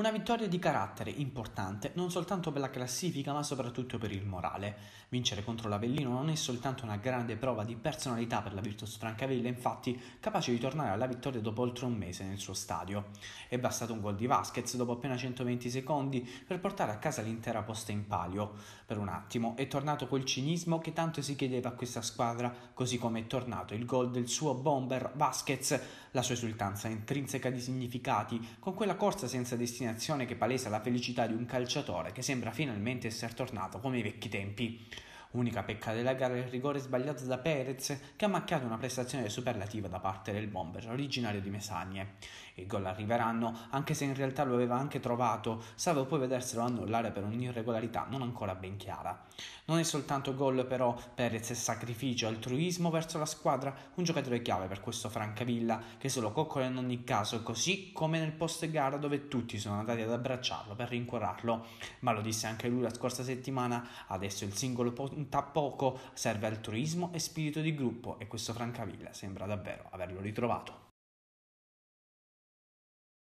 Una vittoria di carattere importante non soltanto per la classifica ma soprattutto per il morale. Vincere contro l'Avellino non è soltanto una grande prova di personalità per la Virtus Francavilla, infatti capace di tornare alla vittoria dopo oltre un mese nel suo stadio. È bastato un gol di Vasquez dopo appena 120 secondi per portare a casa l'intera posta in palio. Per un attimo è tornato quel cinismo che tanto si chiedeva a questa squadra, così come è tornato il gol del suo bomber Vasquez, la sua esultanza intrinseca di significati, con quella corsa senza destinazione azione che palesa la felicità di un calciatore che sembra finalmente essere tornato come i vecchi tempi. Unica pecca della gara è il rigore sbagliato da Perez che ha macchiato una prestazione superlativa da parte del bomber originario di Mesagne. I gol arriveranno anche se in realtà lo aveva anche trovato, salvo poi vederselo annullare per un'irregolarità non ancora ben chiara. Non è soltanto gol però, Perez è sacrificio, altruismo verso la squadra, un giocatore chiave per questo Francavilla che se lo coccola in ogni caso, così come nel post gara dove tutti sono andati ad abbracciarlo per rincuorarlo. Ma lo disse anche lui la scorsa settimana, adesso il singolo punto conta poco, serve altruismo e spirito di gruppo e questo Francavilla sembra davvero averlo ritrovato.